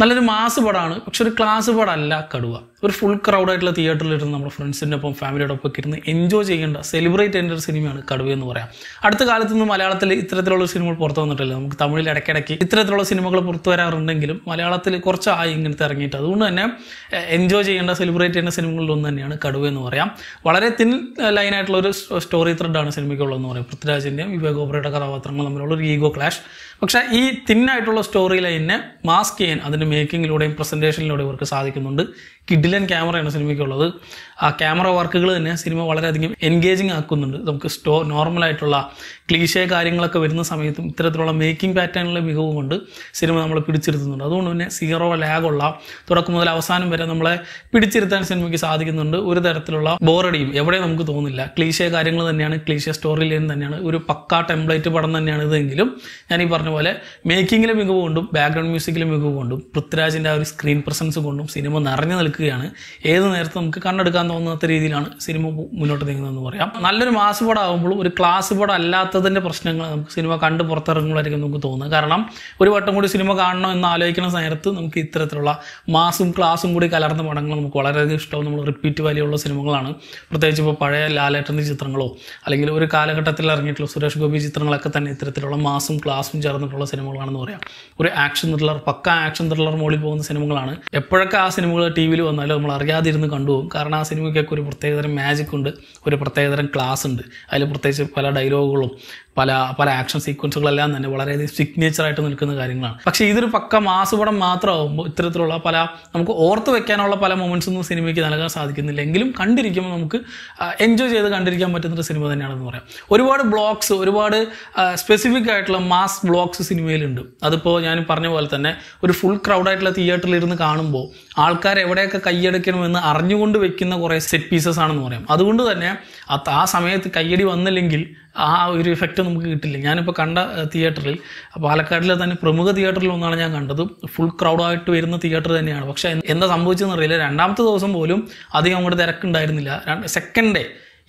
നല്ലൊരു മാസ് പടമാണ് പക്ഷെ ഒരു ക്ലാസ് പടമല്ല കടുവ ഒരു ഫുൾ ക്രൗഡ് ക്രൗഡായിട്ടുള്ള തിയേറ്ററിലിരുന്ന് നമ്മുടെ ഫ്രണ്ട്സിൻ്റെ ഒപ്പം ഫാമിലിയോടൊപ്പം ഒക്കെ ഇരുന്ന് എൻജോയ് ചെയ്യേണ്ട സെലിബ്രേറ്റ് ചെയ്യേണ്ട ഒരു സിനിമയാണ് കടുവ എന്ന് പറയാം അടുത്ത കാലത്തൊന്നും മലയാളത്തിൽ ഇത്തരത്തിലുള്ള സിനിമകൾ പുറത്തു വന്നിട്ടില്ല നമുക്ക് തമിഴിൽ ഇടയ്ക്കിടയ്ക്ക് ഇത്തരത്തിലുള്ള സിനിമകൾ പുറത്തു വരാറുണ്ടെങ്കിലും മലയാളത്തിൽ കുറച്ചായി ഇങ്ങനത്തെ ഇറങ്ങിയിട്ട് അതുകൊണ്ട് തന്നെ എൻജോയ് ചെയ്യേണ്ട സെലിബ്രേറ്റ് ചെയ്യേണ്ട സിനിമകളിലൊന്ന് തന്നെയാണ് കടുവ എന്ന് പറയാം വളരെ തിൻ ലൈനായിട്ടുള്ള ഒരു സ്റ്റോറി ത്രെഡാണ് സിനിമയ്ക്കുള്ളതെന്ന് പറയാം പൃഥ്വിരാജിൻ്റെയും വിവേക് ഓബ്രയുടെ കഥാപാത്രങ്ങൾ തമ്മിലുള്ള ഒരു ഈഗോ ക്ലാഷ് പക്ഷേ ഈ തിന്നായിട്ടുള്ള സ്റ്റോറി ലൈനെ മാസ്ക് ചെയ്യാൻ അതിന് മേക്കിങ്ങിലൂടെയും പ്രസൻറ്റേഷനിലൂടെയും ഇവർക്ക് സാധിക്കുന്നുണ്ട് കിഡിലൻ ക്യാമറയാണ് സിനിമയ്ക്കുള്ളത് ആ ക്യാമറ വർക്കുകൾ തന്നെ സിനിമ വളരെയധികം എൻഗേജിങ് ആക്കുന്നുണ്ട് നമുക്ക് സ്റ്റോ നോർമലായിട്ടുള്ള ക്ലീഷേ കാര്യങ്ങളൊക്കെ വരുന്ന സമയത്തും ഇത്തരത്തിലുള്ള മേക്കിംഗ് പാറ്റേണിലെ മികവും കൊണ്ട് സിനിമ നമ്മളെ പിടിച്ചിരുത്തുന്നുണ്ട് അതുകൊണ്ട് തന്നെ സീറോ ലാഗുള്ള തുടക്കം മുതൽ അവസാനം വരെ നമ്മളെ പിടിച്ചിരുത്താൻ സിനിമയ്ക്ക് സാധിക്കുന്നുണ്ട് ഒരു തരത്തിലുള്ള ബോറടിയും എവിടെ നമുക്ക് തോന്നില്ല ക്ലീഷേ കാര്യങ്ങൾ തന്നെയാണ് ക്ലീഷേ സ്റ്റോറി ലൈൻ തന്നെയാണ് ഒരു പക്ക ടെംപ്ലേറ്റ് പടം തന്നെയാണ് ഇതെങ്കിലും ഞാൻ ഈ പറഞ്ഞ പോലെ മേക്കിങ്ങിലെ മികവ് കൊണ്ടും ബാക്ക്ഗ്രൗണ്ട് മ്യൂസിക്കിലെ മികവ് കൊണ്ടും പൃഥ്വിരാജിൻ്റെ ആ ഒരു സ്ക്രീൻ പ്രസൻസ് കൊണ്ടും സിനിമ നിറഞ്ഞു നിൽക്കുകയാണ് ഏത് നേരത്തെ നമുക്ക് കണ്ണെടുക്കാൻ തോന്നാത്ത രീതിയിലാണ് സിനിമ മുന്നോട്ട് നീങ്ങുന്നതെന്ന് പറയാം നല്ലൊരു മാസ് പടമാകുമ്പോഴും ഒരു ക്ലാസ് ബോർഡ് അല്ലാത്തതിൻ്റെ പ്രശ്നങ്ങൾ നമുക്ക് സിനിമ കണ്ട് പുറത്തിറങ്ങുമ്പോഴായിരിക്കും നമുക്ക് തോന്നുന്നത് കാരണം ഒരു വട്ടം കൂടി സിനിമ കാണണം എന്ന് ആലോചിക്കുന്ന നേരത്ത് നമുക്ക് ഇത്തരത്തിലുള്ള മാസും ക്ലാസും കൂടി കലർന്ന പടങ്ങൾ നമുക്ക് വളരെയധികം ഇഷ്ടവും നമ്മൾ റിപ്പീറ്റ് വാലിയുള്ള സിനിമകളാണ് പ്രത്യേകിച്ച് ഇപ്പോൾ പഴയ ലാലേട്ടൻ്റെ ചിത്രങ്ങളോ അല്ലെങ്കിൽ ഒരു കാലഘട്ടത്തിൽ ഇറങ്ങിയിട്ടുള്ള സുരേഷ് ഗോപി ചിത്രങ്ങളൊക്കെ തന്നെ ഇത്തരത്തിലുള്ള മാസും ക്ലാസും ചേർന്നിട്ടുള്ള സിനിമകളാണെന്ന് പറയാം ഒരു ആക്ഷൻ ത്രില്ലർ പക്ക ആക്ഷൻ ത്രില്ലർ കളർ മോളിൽ പോകുന്ന സിനിമകളാണ് എപ്പോഴൊക്കെ ആ സിനിമകൾ ടി വിയിൽ വന്നാലും നമ്മൾ അറിയാതിരുന്ന് കണ്ടുപോകും കാരണം ആ സിനിമയ്ക്കൊക്കെ ഒരു പ്രത്യേകതരം മാജിക് ഉണ്ട് ഒരു പ്രത്യേകതരം ക്ലാസ് ഉണ്ട് അതിൽ പ്രത്യേകിച്ച് പല ഡയലോഗുകളും പല പല ആക്ഷൻ സീക്വൻസുകളെല്ലാം തന്നെ വളരെയധികം സിഗ്നേച്ചറായിട്ട് നിൽക്കുന്ന കാര്യങ്ങളാണ് പക്ഷേ ഇതൊരു പക്ക മാസ് മാത്രമാകുമ്പോൾ ഇത്തരത്തിലുള്ള പല നമുക്ക് ഓർത്ത് വെക്കാനുള്ള പല മൊമെൻറ്റ്സ് ഒന്നും സിനിമയ്ക്ക് നൽകാൻ സാധിക്കുന്നില്ല എങ്കിലും കണ്ടിരിക്കുമ്പോൾ നമുക്ക് എൻജോയ് ചെയ്ത് കണ്ടിരിക്കാൻ പറ്റുന്ന സിനിമ തന്നെയാണെന്ന് പറയാം ഒരുപാട് ബ്ലോഗ്സ് ഒരുപാട് സ്പെസിഫിക് ആയിട്ടുള്ള മാസ് ബ്ലോഗ്സ് സിനിമയിലുണ്ട് അതിപ്പോൾ ഞാൻ പറഞ്ഞ പോലെ തന്നെ ഒരു ഫുൾ ക്രൗഡ് ക്രൗഡായിട്ടുള്ള തിയേറ്ററിൽ ഇരുന്ന് കാണുമ്പോൾ ആൾക്കാർ എവിടെയൊക്കെ കയ്യടിക്കണമെന്ന് അറിഞ്ഞുകൊണ്ട് വെക്കുന്ന കുറേ സെറ്റ് പീസസ് ആണെന്ന് പറയാം അതുകൊണ്ട് തന്നെ ആ സമയത്ത് കയ്യടി വന്നില്ലെങ്കിൽ ആ ഒരു ഇഫക്റ്റ് നമുക്ക് കിട്ടില്ല ഞാനിപ്പോൾ കണ്ട തിയേറ്ററിൽ പാലക്കാടിലെ തന്നെ പ്രമുഖ തിയേറ്ററിൽ ഒന്നാണ് ഞാൻ കണ്ടത് ഫുൾ ക്രൗഡായിട്ട് വരുന്ന തിയേറ്റർ തന്നെയാണ് പക്ഷേ എന്താ സംഭവിച്ചതെന്ന് അറിയില്ല രണ്ടാമത്തെ ദിവസം പോലും അധികം അങ്ങോട്ട് തിരക്കുണ്ടായിരുന്നില്ല second day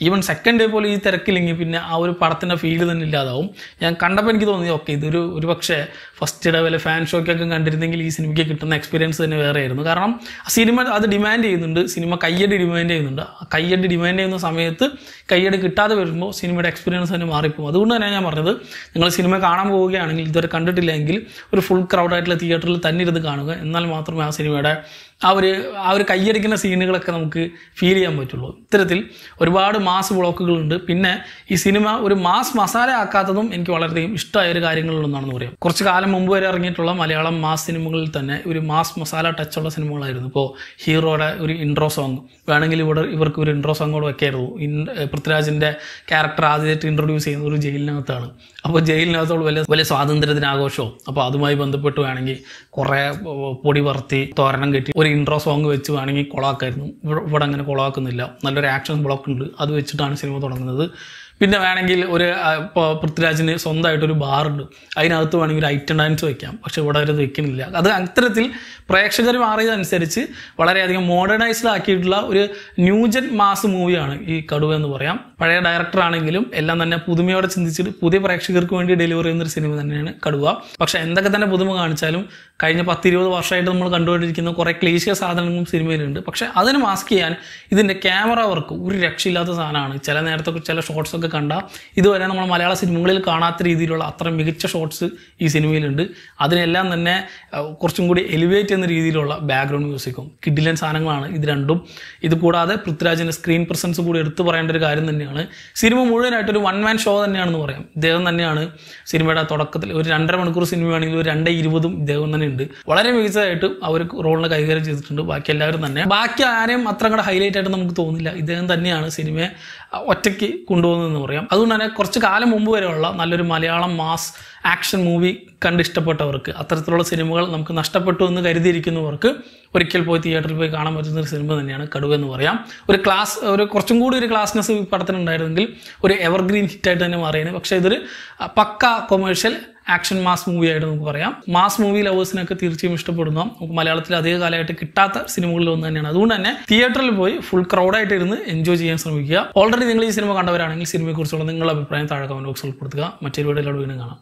even second day പോലും ഈ തിരക്കില്ലെങ്കിൽ പിന്നെ ആ ഒരു പടത്തിൻ്റെ ഫീൽ തന്നെ ഇല്ലാതാവും ഞാൻ കണ്ടപ്പോൾ എനിക്ക് തോന്നി ഓക്കെ ഇതൊരു ഒരു പക്ഷേ ഫസ്റ്റ് ഡേ വല്ല ഫാൻ ഷോയ്ക്കൊക്കെ കണ്ടിരുന്നെങ്കിൽ ഈ സിനിമയ്ക്ക് കിട്ടുന്ന എക്സ്പീരിയൻസ് തന്നെ വേറെ ആയിരുന്നു കാരണം സിനിമ അത് ഡിമാൻഡ് ചെയ്യുന്നുണ്ട് സിനിമ കയ്യടി ഡിമാൻഡ് ചെയ്യുന്നുണ്ട് കയ്യടി ഡിമാൻഡ് ചെയ്യുന്ന സമയത്ത് കയ്യടി കിട്ടാതെ വരുമ്പോൾ സിനിമയുടെ എക്സ്പീരിയൻസ് തന്നെ മാറിപ്പോകും അതുകൊണ്ട് തന്നെ ഞാൻ പറഞ്ഞത് നിങ്ങൾ സിനിമ കാണാൻ പോവുകയാണെങ്കിൽ ഇതുവരെ കണ്ടിട്ടില്ലെങ്കിൽ ഒരു ഫുൾ ക്രൗഡായിട്ടുള്ള തിയേറ്ററിൽ തന്നെ ഇരുന്ന് കാണുക എന്നാൽ മാത്രമേ ആ സിനിമയുടെ ആ ഒരു ആ ഒരു കൈയടിക്കുന്ന സീനുകളൊക്കെ നമുക്ക് ഫീൽ ചെയ്യാൻ പറ്റുള്ളൂ ഇത്തരത്തിൽ ഒരുപാട് മാസ് ബ്ലോക്കുകളുണ്ട് പിന്നെ ഈ സിനിമ ഒരു മാസ് മസാല ആക്കാത്തതും എനിക്ക് വളരെയധികം ഇഷ്ടമായ ഒരു കാര്യങ്ങളിലൊന്നാണെന്ന് പറയാം കുറച്ച് കാലം മുമ്പ് വരെ ഇറങ്ങിയിട്ടുള്ള മലയാളം മാസ് സിനിമകളിൽ തന്നെ ഒരു മാസ് മസാല ടച്ച് ഉള്ള സിനിമകളായിരുന്നു ഇപ്പോൾ ഹീറോയുടെ ഒരു ഇൻട്രോ സോങ് വേണമെങ്കിൽ ഇവിടെ ഇവർക്ക് ഒരു ഇൻട്രോ സോങ്ങോട് വെക്കായിരുന്നു ഇൻ പൃഥ്വിരാജിൻ്റെ ക്യാരക്ടർ ആദ്യമായിട്ട് ഇൻട്രൊഡ്യൂസ് ചെയ്യുന്ന ഒരു ജയിലിനകത്താണ് അപ്പോൾ ജയിലിനകത്തോട് വലിയ വലിയ സ്വാതന്ത്ര്യ അപ്പോൾ അതുമായി ബന്ധപ്പെട്ട് വേണമെങ്കിൽ കുറേ പൊടി പറത്തി തോരണം കെട്ടി ഒരു ഒരു ഇൻട്രോ സോങ് വെച്ച് വേണമെങ്കിൽ കൊളാക്കായിരുന്നു ഇവിടെ അങ്ങനെ കൊളാക്കുന്നില്ല നല്ലൊരു ആക്ഷൻ ബ്ലോക്ക് ഉണ്ട് അത് വെച്ചിട്ടാണ് സിനിമ തുടങ്ങുന്നത് പിന്നെ വേണമെങ്കിൽ ഒരു ഇപ്പോൾ പൃഥ്വിരാജിന് സ്വന്തമായിട്ടൊരു ബാറുണ്ട് അതിനകത്ത് വേണമെങ്കിൽ ഒരു ഐറ്റം ഡാൻസ് വയ്ക്കാം പക്ഷെ ഇവിടെ അവരത് വയ്ക്കുന്നില്ല അത് അത്തരത്തിൽ പ്രേക്ഷകർ മാറിയതനുസരിച്ച് വളരെയധികം മോഡേണൈസ്ഡ് ആക്കിയിട്ടുള്ള ഒരു ന്യൂജൻ മാസ് മൂവിയാണ് ഈ കടുവ എന്ന് പറയാം പഴയ ഡയറക്ടറാണെങ്കിലും എല്ലാം തന്നെ പുതുമയോടെ ചിന്തിച്ചിട്ട് പുതിയ പ്രേക്ഷകർക്ക് വേണ്ടി ഡെലിവറി ചെയ്യുന്ന ഒരു സിനിമ തന്നെയാണ് കടുവ പക്ഷെ എന്തൊക്കെ തന്നെ പുതുമ കാണിച്ചാലും കഴിഞ്ഞ പത്തിരുപത് വർഷമായിട്ട് നമ്മൾ കണ്ടുകൊണ്ടിരിക്കുന്ന കുറേ ക്ലേശിയ സാധനങ്ങളും സിനിമയിലുണ്ട് പക്ഷെ അതിന് മാസ്ക് ചെയ്യാൻ ഇതിൻ്റെ ക്യാമറ വർക്ക് ഒരു രക്ഷയില്ലാത്ത സാധനമാണ് ചില നേരത്തെ ചില ഷോർട്സൊക്കെ കണ്ട ഇതുവരെ നമ്മൾ മലയാള സിനിമകളിൽ കാണാത്ത രീതിയിലുള്ള അത്ര മികച്ച ഷോട്ട്സ് ഈ സിനിമയിലുണ്ട് അതിനെല്ലാം തന്നെ കുറച്ചും കൂടി എലിവേറ്റ് എന്ന രീതിയിലുള്ള ബാക്ക്ഗ്രൗണ്ട് മ്യൂസിക്കും കിഡിലൻ സാധനങ്ങളാണ് ഇത് രണ്ടും ഇത് കൂടാതെ പൃഥ്വിരാജിൻ്റെ സ്ക്രീൻ പ്രസൻസ് കൂടി എടുത്തു പറയേണ്ട ഒരു കാര്യം തന്നെയാണ് സിനിമ മുഴുവനായിട്ടൊരു വൺ മാൻ ഷോ തന്നെയാണെന്ന് പറയാം ഇദ്ദേഹം തന്നെയാണ് സിനിമയുടെ തുടക്കത്തിൽ ഒരു രണ്ടര മണിക്കൂർ സിനിമയാണെങ്കിൽ ഒരു രണ്ടേ ഇരുപതും ഇദ്ദേഹം തന്നെ ഉണ്ട് വളരെ മികച്ചതായിട്ട് അവർ റോളിനെ കൈകാര്യം ചെയ്തിട്ടുണ്ട് ബാക്കി എല്ലാവരും തന്നെ ബാക്കി ആരെയും അത്ര കൂടെ ഹൈലൈറ്റ് ആയിട്ട് നമുക്ക് തോന്നില്ല ഇദ്ദേഹം തന്നെയാണ് സിനിമയെ ഒറ്റയ്ക്ക് കൊണ്ടുപോകുന്നതെന്ന് പറയാം അതുകൊണ്ട് തന്നെ കുറച്ച് കാലം മുമ്പ് വരെയുള്ള നല്ലൊരു മലയാളം മാസ് ആക്ഷൻ മൂവി കണ്ടിഷ്ടപ്പെട്ടവർക്ക് അത്തരത്തിലുള്ള സിനിമകൾ നമുക്ക് നഷ്ടപ്പെട്ടു എന്ന് കരുതിയിരിക്കുന്നവർക്ക് ഒരിക്കൽ പോയി തിയേറ്ററിൽ പോയി കാണാൻ പറ്റുന്ന ഒരു സിനിമ തന്നെയാണ് കടുവ എന്ന് പറയാം ഒരു ക്ലാസ് ഒരു കുറച്ചും കൂടി ഒരു ക്ലാസ്നെസ് പടത്തിനുണ്ടായിരുന്നെങ്കിൽ ഒരു എവർഗ്രീൻ ഹിറ്റായിട്ട് തന്നെ മാറിയാണ് പക്ഷേ ഇതൊരു പക്ക കൊമേഴ്ഷ്യൽ ആക്ഷൻ മാസ് മൂവി ആയിട്ട് നമുക്ക് പറയാം മാസ് മൂവി ലവേഴ്സിനൊക്കെ തീർച്ചയായും ഇഷ്ടപ്പെടുന്ന നമുക്ക് മലയാളത്തിൽ അധിക കാലമായിട്ട് കിട്ടാത്ത സിനിമകളിൽ ഒന്ന് തന്നെയാണ് അതുകൊണ്ട് തന്നെ തിയേറ്ററിൽ പോയി ഫുൾ ക്രൗഡായിട്ട് ഇരുന്ന് എൻജോയ് ചെയ്യാൻ ശ്രമിക്കുക ഓൾറെഡി നിങ്ങൾ ഈ സിനിമ കണ്ടവരാണെങ്കിൽ സിനിമയെക്കുറിച്ചുള്ള നിങ്ങളുടെ അഭിപ്രായം താഴെ കമന്റ് ബോക്സിൽ ഉൾപ്പെടുത്തുക മറ്റൊരു വീഡിയോയിലൂടെ വീണ്ടും കാണാം